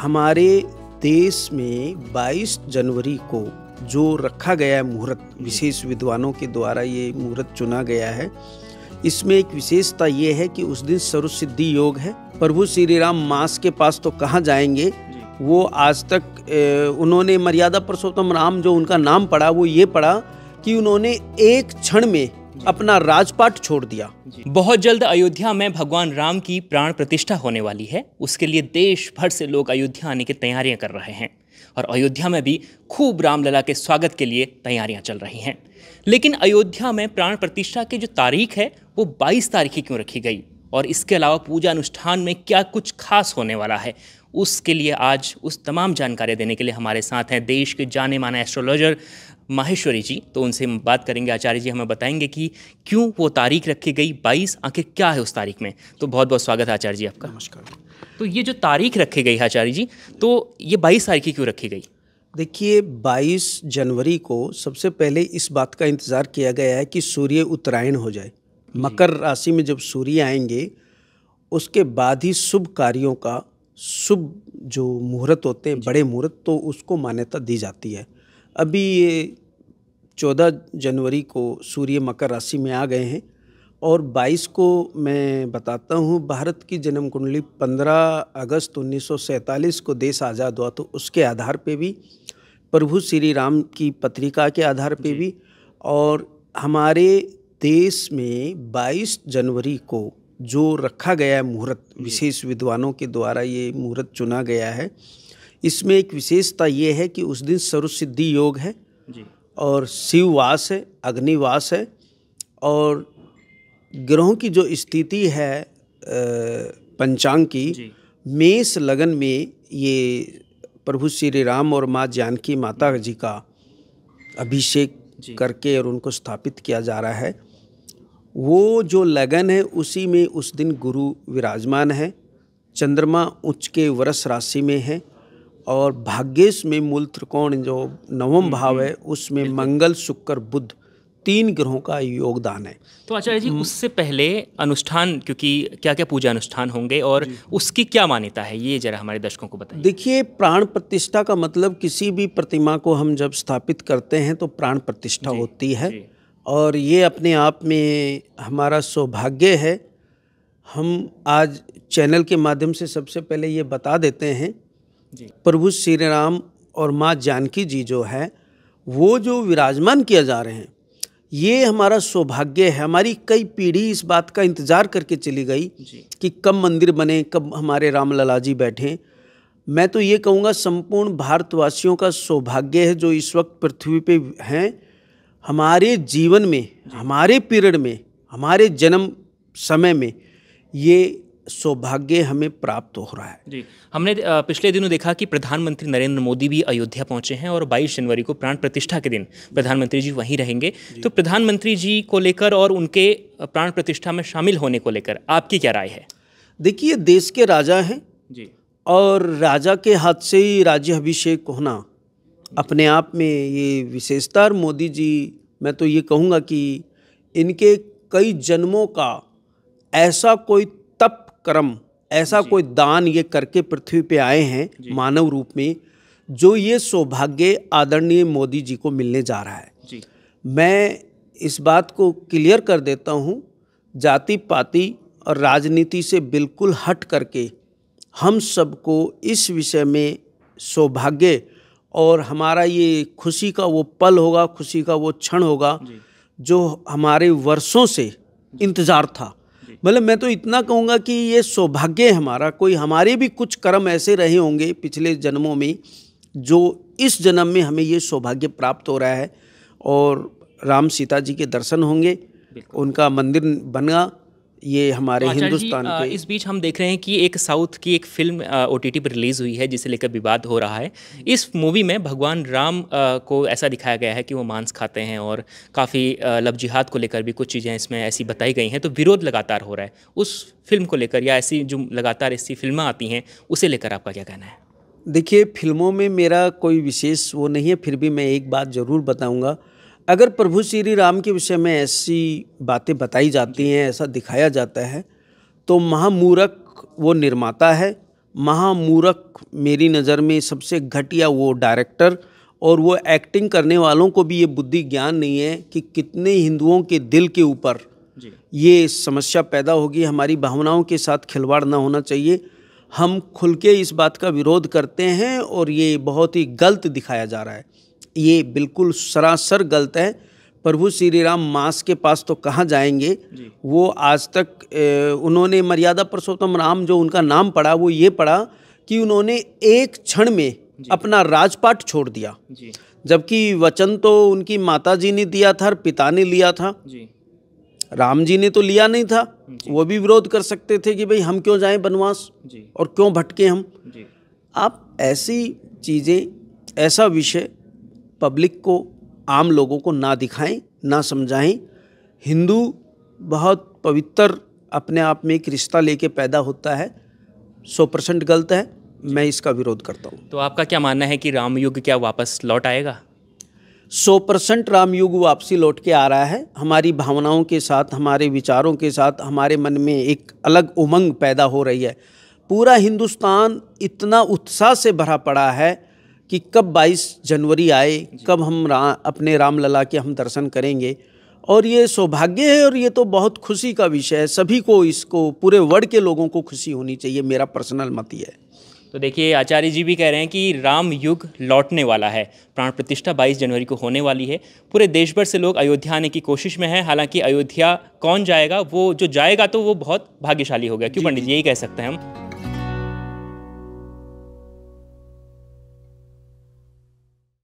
हमारे देश में 22 जनवरी को जो रखा गया है मुहूर्त विशेष विद्वानों के द्वारा ये मुहूर्त चुना गया है इसमें एक विशेषता ये है कि उस दिन सर्व सिद्धि योग है प्रभु श्री राम मास के पास तो कहाँ जाएंगे वो आज तक ए, उन्होंने मर्यादा पुरुषोत्तम राम जो उनका नाम पढ़ा वो ये पढ़ा कि उन्होंने एक क्षण में अपना राजपाट छोड़ दिया बहुत जल्द अयोध्या में भगवान राम की प्राण प्रतिष्ठा होने वाली है उसके लिए देश भर से लोग अयोध्या आने की तैयारियां कर रहे हैं और अयोध्या में भी खूब रामलला के स्वागत के लिए तैयारियां चल रही हैं लेकिन अयोध्या में प्राण प्रतिष्ठा की जो तारीख है वो बाईस तारीख क्यों रखी गई और इसके अलावा पूजा अनुष्ठान में क्या कुछ खास होने वाला है उसके लिए आज उस तमाम जानकारी देने के लिए हमारे साथ हैं देश के जाने माने एस्ट्रोलॉजर माहेश्वरी जी तो उनसे हम बात करेंगे आचार्य जी हमें बताएंगे कि क्यों वो तारीख रखी गई बाईस आखिर क्या है उस तारीख में तो बहुत बहुत स्वागत है आचार्य जी आपका नमस्कार तो ये जो तारीख रखी गई है आचार्य जी तो ये बाईस तारीख क्यों रखी गई देखिए 22 जनवरी को सबसे पहले इस बात का इंतज़ार किया गया है कि सूर्य उत्तरायण हो जाए मकर राशि में जब सूर्य आएंगे उसके बाद ही शुभ कार्यों का शुभ जो मुहूर्त होते हैं बड़े मुहूर्त तो उसको मान्यता दी जाती है अभी ये चौदह जनवरी को सूर्य मकर राशि में आ गए हैं और 22 को मैं बताता हूँ भारत की जन्म कुंडली 15 अगस्त 1947 को देश आज़ाद हुआ तो उसके आधार पे भी प्रभु श्री राम की पत्रिका के आधार पे भी और हमारे देश में 22 जनवरी को जो रखा गया है मुहूर्त विशेष विद्वानों के द्वारा ये मुहूर्त चुना गया है इसमें एक विशेषता ये है कि उस दिन सर्व सिद्धि योग है जी और शिववास है अग्निवास है और ग्रहों की जो स्थिति है पंचांग की मेष लगन में ये प्रभु श्री राम और माँ जानकी माता जी का अभिषेक करके और उनको स्थापित किया जा रहा है वो जो लगन है उसी में उस दिन गुरु विराजमान है चंद्रमा उच्च के वर्ष राशि में है और भाग्येश में मूल त्रिकोण जो नवम हम्म, भाव है हम्म, उसमें मंगल शुक्र बुद्ध तीन ग्रहों का योगदान है तो आचार्य जी हम्म। उससे पहले अनुष्ठान क्योंकि क्या क्या पूजा अनुष्ठान होंगे और उसकी क्या मान्यता है ये जरा हमारे दर्शकों को बताइए देखिए प्राण प्रतिष्ठा का मतलब किसी भी प्रतिमा को हम जब स्थापित करते हैं तो प्राण प्रतिष्ठा होती है और ये अपने आप में हमारा सौभाग्य है हम आज चैनल के माध्यम से सबसे पहले ये बता देते हैं जी प्रभु श्री राम और माँ जानकी जी जो है वो जो विराजमान किया जा रहे हैं ये हमारा सौभाग्य है हमारी कई पीढ़ी इस बात का इंतज़ार करके चली गई कि कब मंदिर बने कब हमारे रामलला जी बैठें मैं तो ये कहूँगा संपूर्ण भारतवासियों का सौभाग्य है जो इस वक्त पृथ्वी पे हैं हमारे जीवन में हमारे पीरियड में हमारे जन्म समय में ये सौभाग्य हमें प्राप्त हो रहा है जी हमने पिछले दिनों देखा कि प्रधानमंत्री नरेंद्र मोदी भी अयोध्या पहुंचे हैं और 22 जनवरी को प्राण प्रतिष्ठा के दिन प्रधानमंत्री जी वहीं रहेंगे जी। तो प्रधानमंत्री जी को लेकर और उनके प्राण प्रतिष्ठा में शामिल होने को लेकर आपकी क्या राय है देखिए देश के राजा हैं जी और राजा के हाथ से ही राज्य अभिषेक होना अपने आप में ये विशेषता मोदी जी मैं तो ये कहूँगा कि इनके कई जन्मों का ऐसा कोई कर्म ऐसा कोई दान ये करके पृथ्वी पे आए हैं मानव रूप में जो ये सौभाग्य आदरणीय मोदी जी को मिलने जा रहा है जी। मैं इस बात को क्लियर कर देता हूँ जाति पाति और राजनीति से बिल्कुल हट करके हम सबको इस विषय में सौभाग्य और हमारा ये खुशी का वो पल होगा खुशी का वो क्षण होगा जो हमारे वर्षों से इंतज़ार था मतलब मैं तो इतना कहूँगा कि ये सौभाग्य है हमारा कोई हमारे भी कुछ कर्म ऐसे रहे होंगे पिछले जन्मों में जो इस जन्म में हमें ये सौभाग्य प्राप्त हो रहा है और राम सीता जी के दर्शन होंगे उनका मंदिर बना ये हमारे हिंदुस्तान के इस बीच हम देख रहे हैं कि एक साउथ की एक फिल्म ओ टी पर रिलीज़ हुई है जिसे लेकर विवाद हो रहा है इस मूवी में भगवान राम को ऐसा दिखाया गया है कि वो मांस खाते हैं और काफ़ी लव जिहाद को लेकर भी कुछ चीज़ें इसमें ऐसी बताई गई हैं तो विरोध लगातार हो रहा है उस फिल्म को लेकर या ऐसी जो लगातार ऐसी फिल्में आती हैं उसे लेकर आपका क्या कहना है देखिए फिल्मों में मेरा कोई विशेष वो नहीं है फिर भी मैं एक बात ज़रूर बताऊँगा अगर प्रभु श्री राम के विषय में ऐसी बातें बताई जाती हैं ऐसा दिखाया जाता है तो महामूरख वो निर्माता है महामूरख मेरी नज़र में सबसे घटिया वो डायरेक्टर और वो एक्टिंग करने वालों को भी ये बुद्धि ज्ञान नहीं है कि कितने हिंदुओं के दिल के ऊपर ये समस्या पैदा होगी हमारी भावनाओं के साथ खिलवाड़ ना होना चाहिए हम खुल के इस बात का विरोध करते हैं और ये बहुत ही गलत दिखाया जा रहा है ये बिल्कुल सरासर गलत है प्रभु श्री राम मास के पास तो कहाँ जाएंगे वो आज तक ए, उन्होंने मर्यादा पुरुषोत्तम राम जो उनका नाम पड़ा वो ये पड़ा कि उन्होंने एक क्षण में अपना राजपाट छोड़ दिया जबकि वचन तो उनकी माता जी ने दिया था और पिता ने लिया था जी। राम जी ने तो लिया नहीं था वो भी विरोध कर सकते थे कि भाई हम क्यों जाएं बनवास और क्यों भटके हम आप ऐसी चीज़ें ऐसा विषय पब्लिक को आम लोगों को ना दिखाएं ना समझाएं हिंदू बहुत पवित्र अपने आप में एक रिश्ता लेके पैदा होता है सौ परसेंट गलत है मैं इसका विरोध करता हूँ तो आपका क्या मानना है कि रामयुग क्या वापस लौट आएगा सौ परसेंट रामयुग वापसी लौट के आ रहा है हमारी भावनाओं के साथ हमारे विचारों के साथ हमारे मन में एक अलग उमंग पैदा हो रही है पूरा हिंदुस्तान इतना उत्साह से भरा पड़ा है कि कब 22 जनवरी आए कब हम रा, अपने राम लला के हम दर्शन करेंगे और ये सौभाग्य है और ये तो बहुत खुशी का विषय है सभी को इसको पूरे वर्ड के लोगों को खुशी होनी चाहिए मेरा पर्सनल मत ही है तो देखिए आचार्य जी भी कह रहे हैं कि राम युग लौटने वाला है प्राण प्रतिष्ठा 22 जनवरी को होने वाली है पूरे देश भर से लोग अयोध्या आने की कोशिश में हैं हालांकि अयोध्या कौन जाएगा वो जो जाएगा तो वो बहुत भाग्यशाली हो गया क्यों पंडित जी यही कह सकते हैं हम